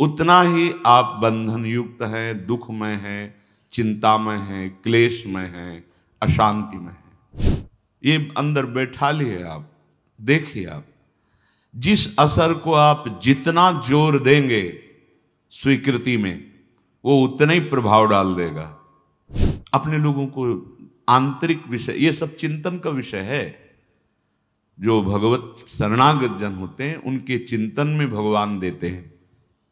उतना ही आप बंधन युक्त हैं दुख में हैं चिंता में हैं क्लेश में हैं अशांति में हैं ये अंदर बैठा लिए आप देखिए आप जिस असर को आप जितना जोर देंगे स्वीकृति में वो उतना ही प्रभाव डाल देगा अपने लोगों को आंतरिक विषय ये सब चिंतन का विषय है जो भगवत शरणागत जन होते हैं उनके चिंतन में भगवान देते हैं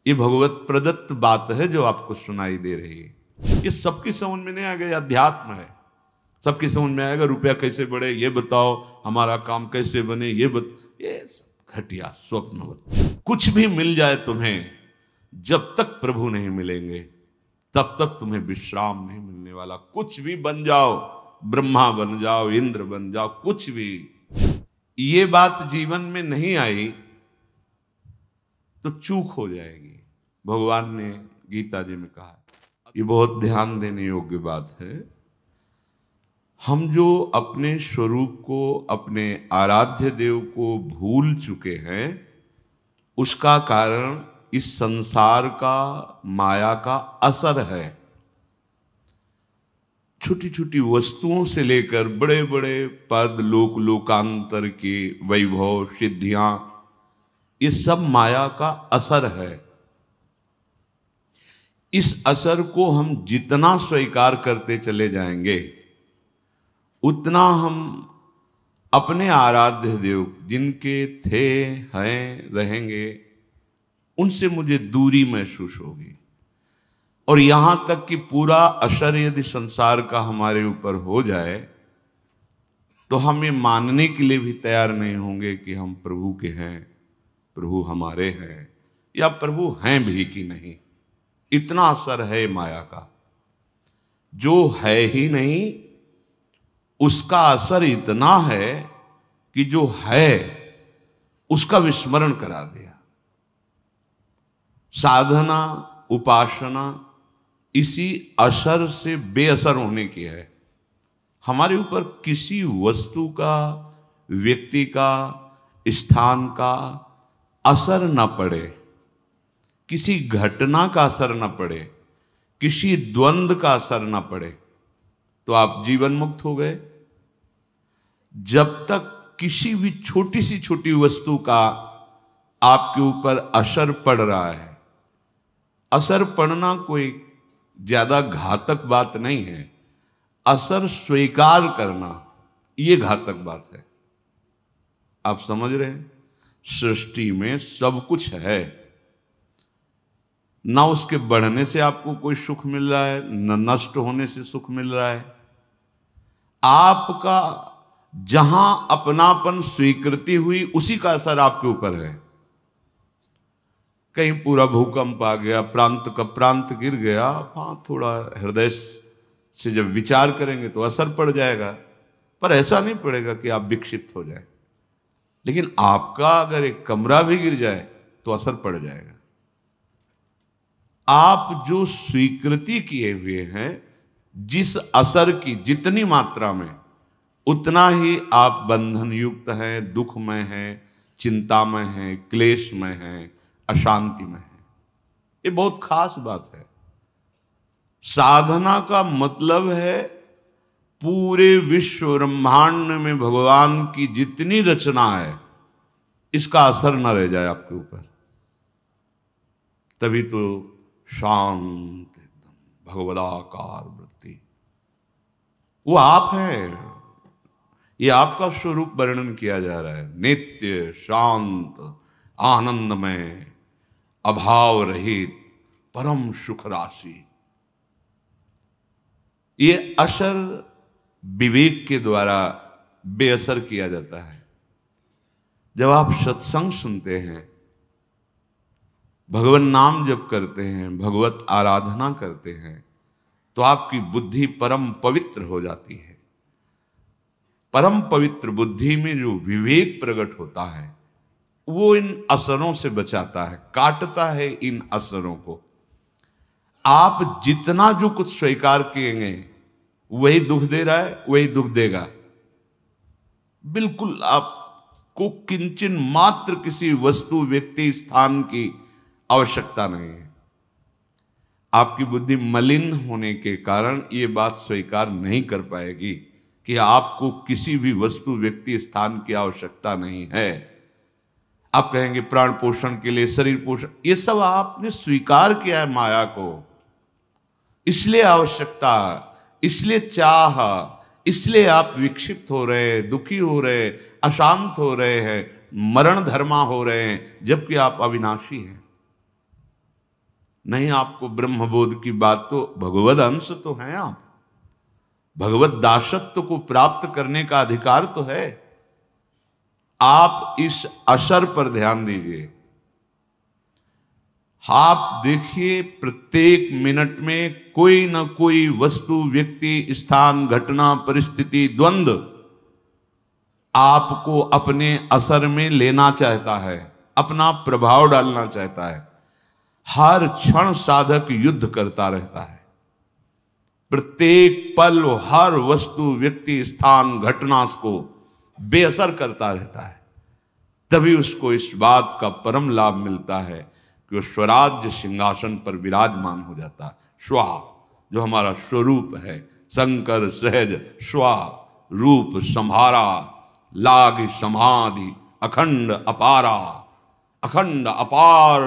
ये भगवत प्रदत्त बात है जो आपको सुनाई दे रही है ये सबकी समझ में नहीं आ गया अध्यात्म है सबकी समझ में आएगा रुपया कैसे बढ़े ये बताओ हमारा काम कैसे बने ये बत ये सब घटिया स्वप्न कुछ भी मिल जाए तुम्हें जब तक प्रभु नहीं मिलेंगे तब तक तुम्हें विश्राम नहीं मिलने वाला कुछ भी बन जाओ ब्रह्मा बन जाओ इंद्र बन जाओ कुछ भी ये बात जीवन में नहीं आई तो चूक हो जाएगी भगवान ने गीता जी में कहा ये बहुत ध्यान देने योग्य बात है हम जो अपने स्वरूप को अपने आराध्य देव को भूल चुके हैं उसका कारण इस संसार का माया का असर है छोटी छोटी वस्तुओं से लेकर बड़े बड़े पद लोक लोकांतर के वैभव सिद्धियां ये सब माया का असर है इस असर को हम जितना स्वीकार करते चले जाएंगे उतना हम अपने आराध्य देव जिनके थे हैं रहेंगे उनसे मुझे दूरी महसूस होगी और यहाँ तक कि पूरा असर यदि संसार का हमारे ऊपर हो जाए तो हम ये मानने के लिए भी तैयार नहीं होंगे कि हम प्रभु के हैं प्रभु हमारे हैं या प्रभु हैं भी कि नहीं इतना असर है माया का जो है ही नहीं उसका असर इतना है कि जो है उसका विस्मरण करा दिया साधना उपासना इसी असर से बेअसर होने की है हमारे ऊपर किसी वस्तु का व्यक्ति का स्थान का असर न पड़े किसी घटना का असर न पड़े किसी द्वंद का असर न पड़े तो आप जीवन मुक्त हो गए जब तक किसी भी छोटी सी छोटी वस्तु का आपके ऊपर असर पड़ रहा है असर पड़ना कोई ज्यादा घातक बात नहीं है असर स्वीकार करना यह घातक बात है आप समझ रहे हैं सृष्टि में सब कुछ है ना उसके बढ़ने से आपको कोई सुख मिल रहा है न नष्ट होने से सुख मिल रहा है आपका जहां अपनापन स्वीकृति हुई उसी का असर आपके ऊपर है कहीं पूरा भूकंप आ गया प्रांत का प्रांत गिर गया हाँ थोड़ा हृदय से जब विचार करेंगे तो असर पड़ जाएगा पर ऐसा नहीं पड़ेगा कि आप विक्षिप्त हो जाए लेकिन आपका अगर एक कमरा भी गिर जाए तो असर पड़ जाएगा आप जो स्वीकृति किए हुए हैं जिस असर की जितनी मात्रा में उतना ही आप बंधन युक्त हैं दुख में हैं चिंता में हैं क्लेश में हैं अशांति में हैं ये बहुत खास बात है साधना का मतलब है पूरे विश्व ब्रह्मांड में भगवान की जितनी रचना है इसका असर न रह जाए आपके ऊपर तभी तो शांत एकदम भगवदाकार वृत्ति वो आप है ये आपका स्वरूप वर्णन किया जा रहा है नित्य शांत आनंदमय अभाव रहित परम सुख राशि ये असर विवेक के द्वारा बेअसर किया जाता है जब आप सत्संग सुनते हैं भगवान नाम जप करते हैं भगवत आराधना करते हैं तो आपकी बुद्धि परम पवित्र हो जाती है परम पवित्र बुद्धि में जो विवेक प्रकट होता है वो इन असरों से बचाता है काटता है इन असरों को आप जितना जो कुछ स्वीकार किएंगे वही दुख दे रहा है वही दुख देगा बिल्कुल आपको किंचन मात्र किसी वस्तु व्यक्ति स्थान की आवश्यकता नहीं है आपकी बुद्धि मलिन होने के कारण ये बात स्वीकार नहीं कर पाएगी कि आपको किसी भी वस्तु व्यक्ति स्थान की आवश्यकता नहीं है आप कहेंगे प्राण पोषण के लिए शरीर पोषण ये सब आपने स्वीकार किया है माया को इसलिए आवश्यकता है इसलिए चाह इसलिए आप विक्षिप्त हो रहे हैं दुखी हो रहे हैं अशांत हो रहे हैं मरण धर्मा हो रहे हैं जबकि आप अविनाशी हैं नहीं आपको ब्रह्मबोध की बात तो भगवत अंश तो हैं आप भगवत दासत्व को प्राप्त करने का अधिकार तो है आप इस असर पर ध्यान दीजिए आप देखिए प्रत्येक मिनट में कोई ना कोई वस्तु व्यक्ति स्थान घटना परिस्थिति द्वंद्व आपको अपने असर में लेना चाहता है अपना प्रभाव डालना चाहता है हर क्षण साधक युद्ध करता रहता है प्रत्येक पल हर वस्तु व्यक्ति स्थान घटना को बेअसर करता रहता है तभी उसको इस बात का परम लाभ मिलता है कि वो स्वराज्य सिंहासन पर विराजमान हो जाता स्वा जो हमारा स्वरूप है शंकर सहज स्वा रूप संहारा लाग समाधि अखंड अपारा अखंड अपार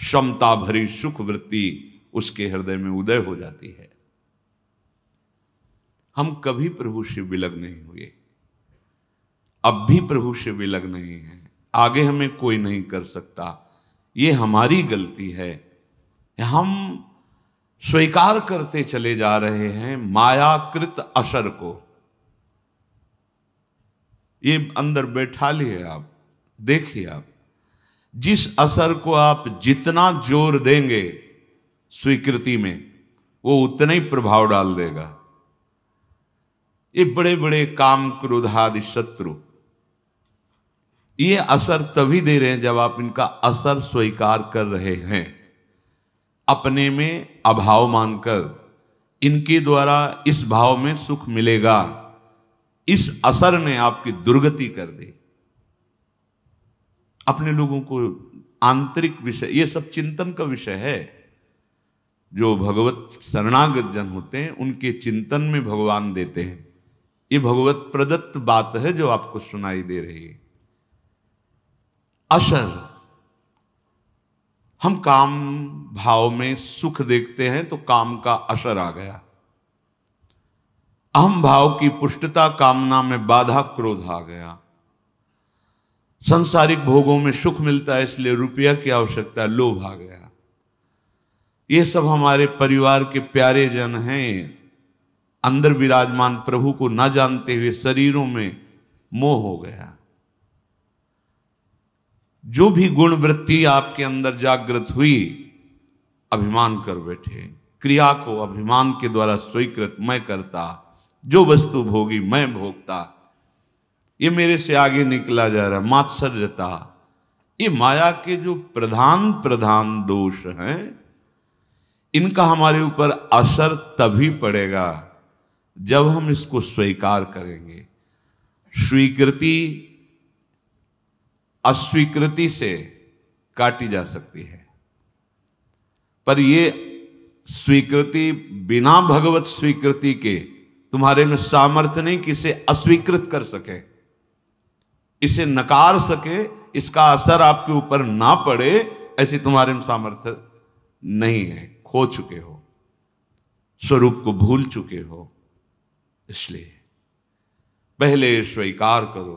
क्षमता भरी सुख वृत्ति उसके हृदय में उदय हो जाती है हम कभी प्रभु से विलग नहीं हुए अब भी प्रभु से विलग नहीं है आगे हमें कोई नहीं कर सकता ये हमारी गलती है हम स्वीकार करते चले जा रहे हैं मायाकृत असर को ये अंदर बैठा लिए आप देखिए आप जिस असर को आप जितना जोर देंगे स्वीकृति में वो उतना ही प्रभाव डाल देगा ये बड़े बड़े काम क्रोधादि शत्रु ये असर तभी दे रहे हैं जब आप इनका असर स्वीकार कर रहे हैं अपने में अभाव मानकर इनके द्वारा इस भाव में सुख मिलेगा इस असर ने आपकी दुर्गति कर दी अपने लोगों को आंतरिक विषय ये सब चिंतन का विषय है जो भगवत शरणागत जन होते हैं उनके चिंतन में भगवान देते हैं ये भगवत प्रदत्त बात है जो आपको सुनाई दे रही है असर हम काम भाव में सुख देखते हैं तो काम का असर आ गया अहम भाव की पुष्टता कामना में बाधा क्रोध आ गया संसारिक भोगों में सुख मिलता है इसलिए रुपया की आवश्यकता लोभ आ गया ये सब हमारे परिवार के प्यारे जन हैं अंदर विराजमान प्रभु को ना जानते हुए शरीरों में मोह हो गया जो भी गुण वृत्ति आपके अंदर जागृत हुई अभिमान कर बैठे क्रिया को अभिमान के द्वारा स्वीकृत मैं करता जो वस्तु भोगी मैं भोगता ये मेरे से आगे निकला जा रहा है मात्सर्यता ये माया के जो प्रधान प्रधान दोष हैं इनका हमारे ऊपर असर तभी पड़ेगा जब हम इसको स्वीकार करेंगे स्वीकृति अस्वीकृति से काटी जा सकती है पर ये स्वीकृति बिना भगवत स्वीकृति के तुम्हारे में सामर्थ्य नहीं कि इसे अस्वीकृत कर सके इसे नकार सके इसका असर आपके ऊपर ना पड़े ऐसी तुम्हारे में सामर्थ्य नहीं है खो चुके हो स्वरूप को भूल चुके हो इसलिए पहले स्वीकार करो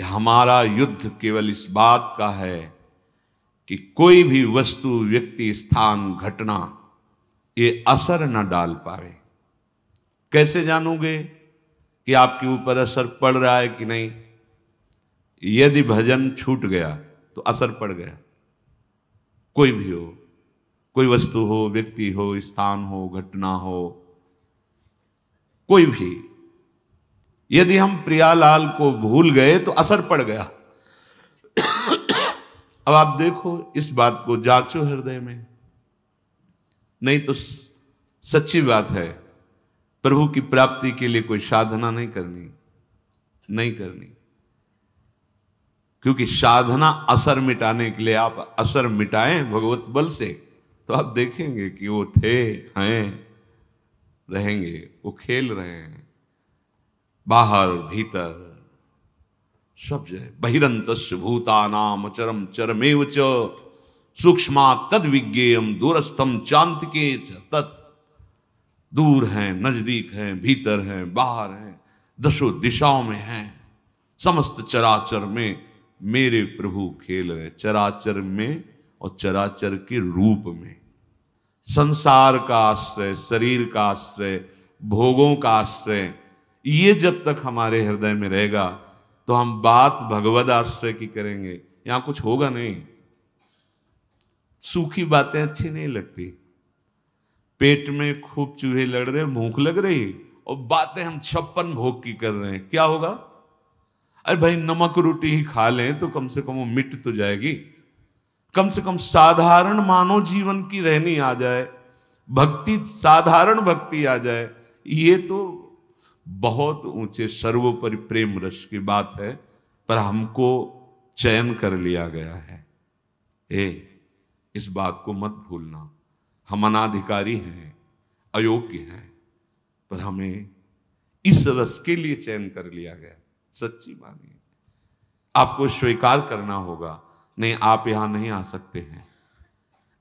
कि हमारा युद्ध केवल इस बात का है कि कोई भी वस्तु व्यक्ति स्थान घटना ये असर न डाल पावे कैसे जानोगे कि आपके ऊपर असर पड़ रहा है कि नहीं यदि भजन छूट गया तो असर पड़ गया कोई भी हो कोई वस्तु हो व्यक्ति हो स्थान हो घटना हो कोई भी यदि हम प्रियालाल को भूल गए तो असर पड़ गया अब आप देखो इस बात को जांचो हृदय में नहीं तो सच्ची बात है प्रभु की प्राप्ति के लिए कोई साधना नहीं करनी नहीं करनी क्योंकि साधना असर मिटाने के लिए आप असर मिटाएं भगवत बल से तो आप देखेंगे कि वो थे हैं रहेंगे वो खेल रहे हैं बाहर भीतर सब जो है बहिरंत भूता नाम चरम चरमेव च सूक्ष्मा तद विज्ञेयम दूरस्थम चांत के तत् दूर है नजदीक है भीतर है बाहर है दशो दिशाओं में है समस्त चराचर में मेरे प्रभु खेल रहे चराचर में और चराचर के रूप में संसार का आश्रय शरीर का आश्रय भोगों का आश्रय ये जब तक हमारे हृदय में रहेगा तो हम बात भगवद आश्रय की करेंगे यहां कुछ होगा नहीं सूखी बातें अच्छी नहीं लगती पेट में खूब चूहे लड़ रहे भूख लग रही और बातें हम छप्पन भोग की कर रहे हैं क्या होगा अरे भाई नमक रोटी ही खा लें तो कम से कम वो मिट तो जाएगी कम से कम साधारण मानव जीवन की रहनी आ जाए भक्ति साधारण भक्ति आ जाए ये तो बहुत ऊंचे सर्वोपरि प्रेम रस की बात है पर हमको चयन कर लिया गया है ए इस बात को मत भूलना हम अनाधिकारी हैं अयोग्य हैं पर हमें इस रस के लिए चयन कर लिया गया सच्ची मानिए आपको स्वीकार करना होगा नहीं आप यहां नहीं आ सकते हैं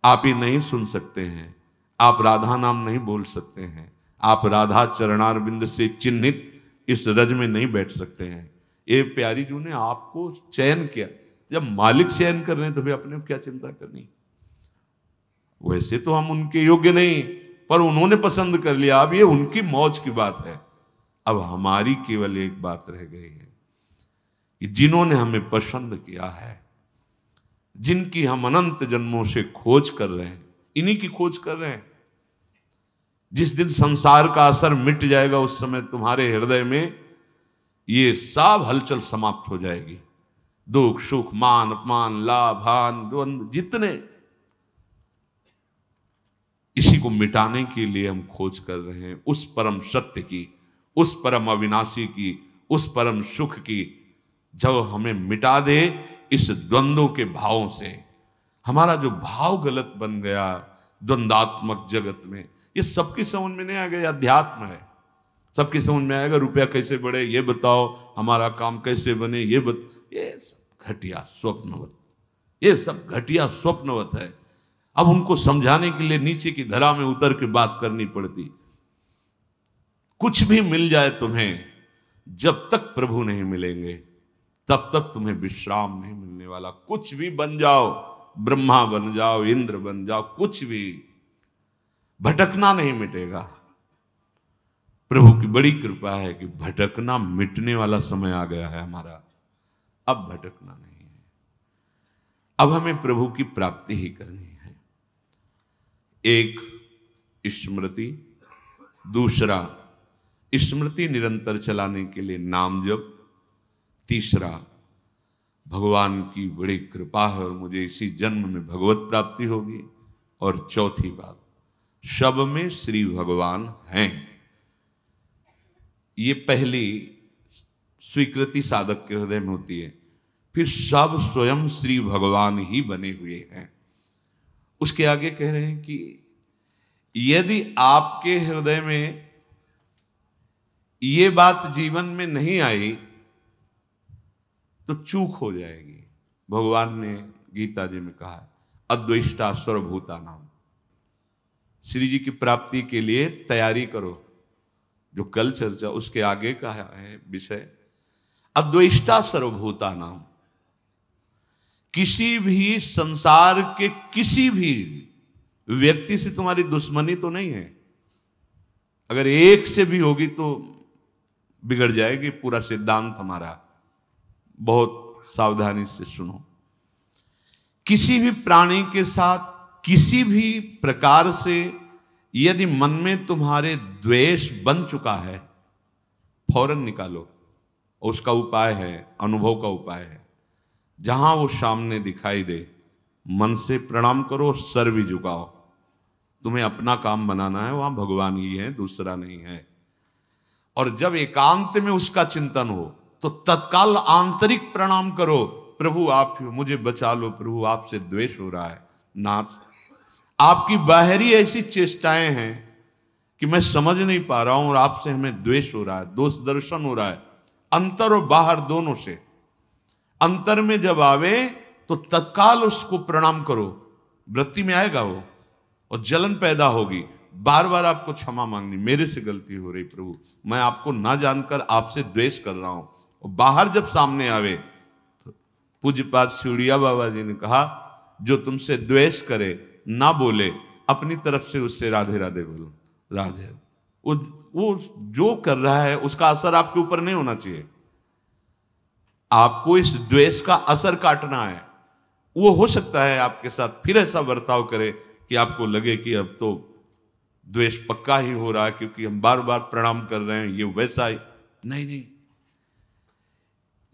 आप ये नहीं सुन सकते हैं आप राधा नाम नहीं बोल सकते हैं आप राधा चरणारविंद से चिन्हित इस रज में नहीं बैठ सकते हैं ये प्यारी जू ने आपको चयन किया जब मालिक चयन कर रहे हैं तो फिर अपने क्या चिंता करनी वैसे तो हम उनके योग्य नहीं पर उन्होंने पसंद कर लिया अब ये उनकी मौज की बात है अब हमारी केवल एक बात रह गई है कि जिन्होंने हमें पसंद किया है जिनकी हम अनंत जन्मों से खोज कर रहे हैं इन्हीं की खोज कर रहे हैं जिस दिन संसार का असर मिट जाएगा उस समय तुम्हारे हृदय में ये सब हलचल समाप्त हो जाएगी दुख सुख मान अपमान लाभ हान द्वंद जितने इसी को मिटाने के लिए हम खोज कर रहे हैं उस परम सत्य की उस परम अविनाशी की उस परम सुख की जब हमें मिटा दे इस द्वंद्व के भावों से हमारा जो भाव गलत बन गया द्वंदात्मक जगत में ये सबकी समझ में नहीं आएगा ये अध्यात्म है सबकी समझ में आएगा रुपया कैसे बढ़े ये बताओ हमारा काम कैसे बने ये बत ये सब घटिया स्वप्नवत ये सब घटिया स्वप्नवत है अब उनको समझाने के लिए नीचे की धरा में उतर के बात करनी पड़ती कुछ भी मिल जाए तुम्हें जब तक प्रभु नहीं मिलेंगे तब तक तुम्हें विश्राम नहीं मिलने वाला कुछ भी बन जाओ ब्रह्मा बन जाओ इंद्र बन जाओ कुछ भी भटकना नहीं मिटेगा प्रभु की बड़ी कृपा है कि भटकना मिटने वाला समय आ गया है हमारा अब भटकना नहीं है अब हमें प्रभु की प्राप्ति ही करनी है एक स्मृति दूसरा स्मृति निरंतर चलाने के लिए नाम जप तीसरा भगवान की बड़ी कृपा है और मुझे इसी जन्म में भगवत प्राप्ति होगी और चौथी बात सब में श्री भगवान हैं ये पहली स्वीकृति साधक के हृदय में होती है फिर सब स्वयं श्री भगवान ही बने हुए हैं उसके आगे कह रहे हैं कि यदि आपके हृदय में ये बात जीवन में नहीं आई तो चूक हो जाएगी भगवान ने गीता जी में कहा अद्वैष्टा सर्वभूता नाम श्री जी की प्राप्ति के लिए तैयारी करो जो कल चर्चा उसके आगे का है विषय अद्वैष्टा सर्वभूता नाम किसी भी संसार के किसी भी व्यक्ति से तुम्हारी दुश्मनी तो नहीं है अगर एक से भी होगी तो बिगड़ जाएगी पूरा सिद्धांत हमारा बहुत सावधानी से सुनो किसी भी प्राणी के साथ किसी भी प्रकार से यदि मन में तुम्हारे द्वेष बन चुका है फौरन निकालो उसका उपाय है अनुभव का उपाय है जहां वो सामने दिखाई दे मन से प्रणाम करो सर भी झुकाओ तुम्हें अपना काम बनाना है वहां भगवान ही है दूसरा नहीं है और जब एकांत में उसका चिंतन हो तो तत्काल आंतरिक प्रणाम करो प्रभु आप मुझे बचा लो प्रभु आपसे द्वेष हो रहा है नाथ आपकी बाहरी ऐसी चेष्टाएं हैं कि मैं समझ नहीं पा रहा हूं और आपसे हमें द्वेष हो रहा है दोष दर्शन हो रहा है अंतर और बाहर दोनों से अंतर में जब आवे तो तत्काल उसको प्रणाम करो वृत्ति में आएगा वो और जलन पैदा होगी बार बार आपको क्षमा मांगनी मेरे से गलती हो रही प्रभु मैं आपको ना जानकर आपसे द्वेष कर रहा हूं और बाहर जब सामने आवे तो पूज्यपात शिवड़िया बाबा जी ने कहा जो तुमसे द्वेष करे ना बोले अपनी तरफ से उससे राधे राधे बोलो राधे वो वो जो कर रहा है उसका असर आपके ऊपर नहीं होना चाहिए आपको इस द्वेष का असर काटना है वो हो सकता है आपके साथ फिर ऐसा बर्ताव करे कि आपको लगे कि अब तो द्वेष पक्का ही हो रहा है क्योंकि हम बार बार प्रणाम कर रहे हैं ये वैसा ही नहीं नहीं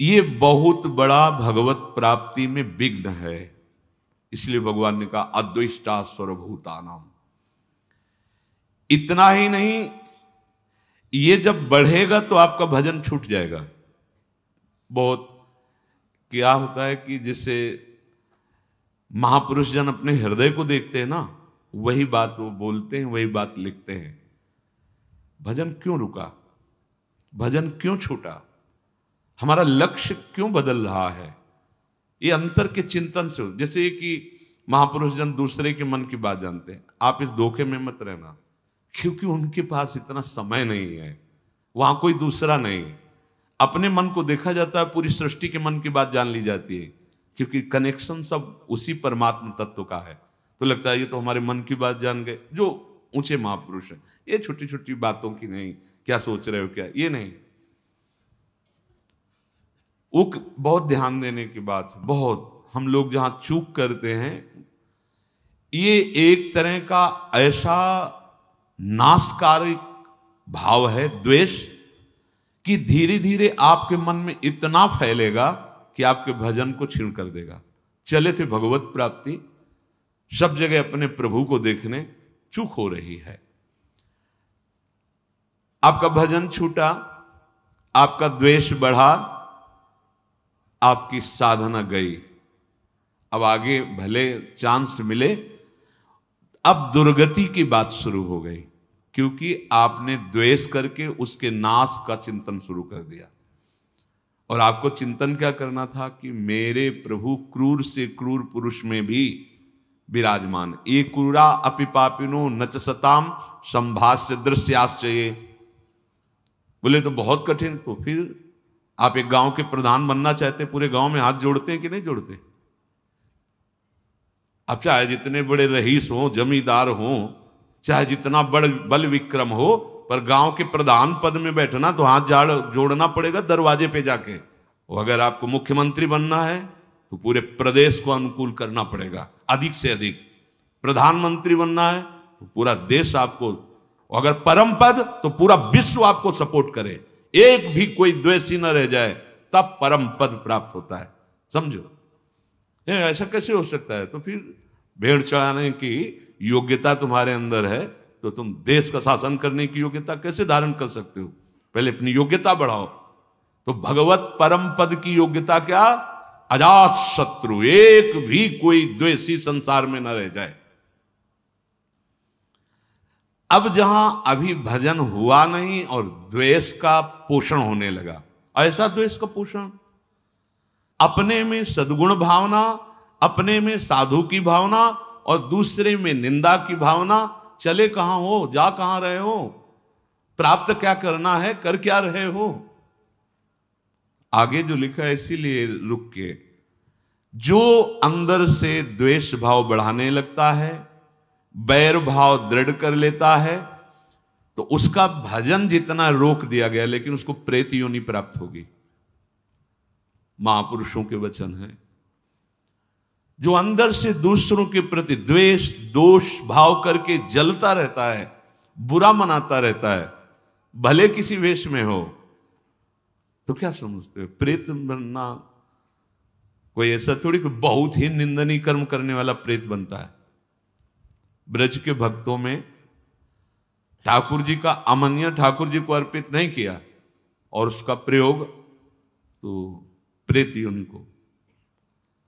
ये बहुत बड़ा भगवत प्राप्ति में विघ्न है इसलिए भगवान ने कहा अद्विष्टा स्वरभूता नाम इतना ही नहीं ये जब बढ़ेगा तो आपका भजन छूट जाएगा बहुत क्या होता है कि जिससे महापुरुष जन अपने हृदय को देखते हैं ना वही बात वो बोलते हैं वही बात लिखते हैं भजन क्यों रुका भजन क्यों छूटा हमारा लक्ष्य क्यों बदल रहा है ये अंतर के चिंतन से जैसे कि महापुरुष जन दूसरे के मन की बात जानते हैं आप इस धोखे में मत रहना क्योंकि उनके पास इतना समय नहीं है वहां कोई दूसरा नहीं अपने मन को देखा जाता है पूरी सृष्टि के मन की बात जान ली जाती है क्योंकि कनेक्शन सब उसी परमात्मा तत्व का है तो लगता है ये तो हमारे मन की बात जान गए जो ऊंचे महापुरुष हैं ये छोटी छोटी बातों की नहीं क्या सोच रहे हो क्या ये नहीं वो बहुत ध्यान देने की बात है बहुत हम लोग जहाँ चूक करते हैं ये एक तरह का ऐसा नाशकारिक भाव है द्वेष कि धीरे धीरे आपके मन में इतना फैलेगा कि आपके भजन को छीण कर देगा चले थे भगवत प्राप्ति सब जगह अपने प्रभु को देखने चूक हो रही है आपका भजन छूटा आपका द्वेष बढ़ा आपकी साधना गई अब आगे भले चांस मिले अब दुर्गति की बात शुरू हो गई क्योंकि आपने द्वेष करके उसके नाश का चिंतन शुरू कर दिया और आपको चिंतन क्या करना था कि मेरे प्रभु क्रूर से क्रूर पुरुष में भी विराजमान ये क्रूरा अपिपापिनो नच सताम संभाष्य दृश्याश्चय बोले तो बहुत कठिन तो फिर आप एक गांव के प्रधान बनना चाहते हैं पूरे गांव में हाथ जोड़ते हैं कि नहीं जोड़ते आप चाहे जितने बड़े रईस हो जमींदार हो चाहे जितना बड़ बल विक्रम हो पर गांव के प्रधान पद में बैठना तो हाथ जाड़ जोड़ना पड़ेगा दरवाजे पे जाके और अगर आपको मुख्यमंत्री बनना है तो पूरे प्रदेश को अनुकूल करना पड़ेगा अधिक से अधिक प्रधानमंत्री बनना है तो पूरा देश आपको अगर परम पद तो पूरा विश्व आपको सपोर्ट करे एक भी कोई द्वेषी न रह जाए तब परम पद प्राप्त होता है समझो नहीं ऐसा कैसे हो सकता है तो फिर भेड़ चढ़ाने की योग्यता तुम्हारे अंदर है तो तुम देश का शासन करने की योग्यता कैसे धारण कर सकते हो पहले अपनी योग्यता बढ़ाओ तो भगवत परम पद की योग्यता क्या अजात शत्रु एक भी कोई द्वेषी संसार में न रह जाए अब जहां अभी भजन हुआ नहीं और द्वेष का पोषण होने लगा ऐसा द्वेष का पोषण अपने में सदगुण भावना अपने में साधु की भावना और दूसरे में निंदा की भावना चले कहां हो जा कहां रहे हो प्राप्त क्या करना है कर क्या रहे हो आगे जो लिखा है इसीलिए रुक के जो अंदर से द्वेष भाव बढ़ाने लगता है बैर भाव दृढ़ कर लेता है तो उसका भजन जितना रोक दिया गया लेकिन उसको प्रेत योनि प्राप्त होगी महापुरुषों के वचन है जो अंदर से दूसरों के प्रति द्वेष दोष भाव करके जलता रहता है बुरा मनाता रहता है भले किसी वेश में हो तो क्या समझते हो प्रेत बनना कोई ऐसा थोड़ी कोई बहुत ही निंदनीय कर्म करने वाला प्रेत बनता है ब्रज के भक्तों में ठाकुर जी का अमन्य ठाकुर जी को अर्पित नहीं किया और उसका प्रयोग तो प्रेत उनको को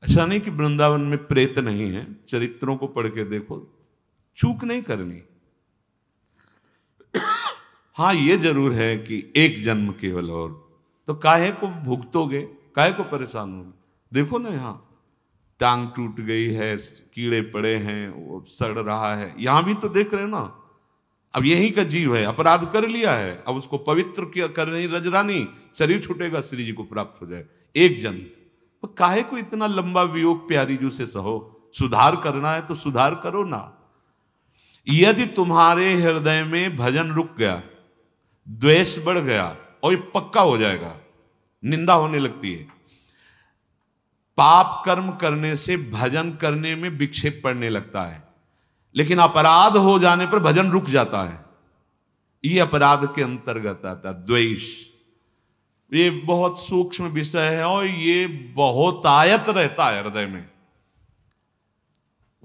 ऐसा अच्छा नहीं कि वृंदावन में प्रेत नहीं है चरित्रों को पढ़ के देखो चूक नहीं करनी हाँ ये जरूर है कि एक जन्म केवल और तो काहे को भुगतोगे काहे को परेशान होगे देखो ना यहाँ टांग टूट गई है कीड़े पड़े हैं वो सड़ रहा है यहां भी तो देख रहे हैं ना अब यही का जीव है अपराध कर लिया है अब उसको पवित्र किया कर रही रजरानी शरीर छूटेगा श्री जी को प्राप्त हो जाए एक जन तो काहे को इतना लंबा वियोग प्यारी जू से सहो सुधार करना है तो सुधार करो ना यदि तुम्हारे हृदय में भजन रुक गया द्वेष बढ़ गया और ये पक्का हो जाएगा निंदा होने लगती है पाप कर्म करने से भजन करने में विक्षेप पड़ने लगता है लेकिन अपराध हो जाने पर भजन रुक जाता है ये अपराध के अंतर्गत आता है द्वेष ये बहुत सूक्ष्म विषय है और ये बहुत आयत रहता है हृदय में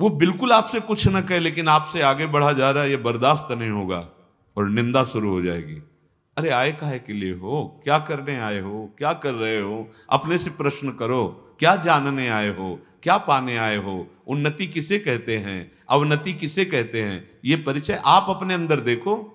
वो बिल्कुल आपसे कुछ न कहे लेकिन आपसे आगे बढ़ा जा रहा है ये बर्दाश्त नहीं होगा और निंदा शुरू हो जाएगी अरे आए काहे के लिए हो क्या करने आए हो क्या कर रहे हो अपने से प्रश्न करो क्या जानने आए हो क्या पाने आए हो उन्नति किसे कहते हैं अवनति किसे कहते हैं ये परिचय आप अपने अंदर देखो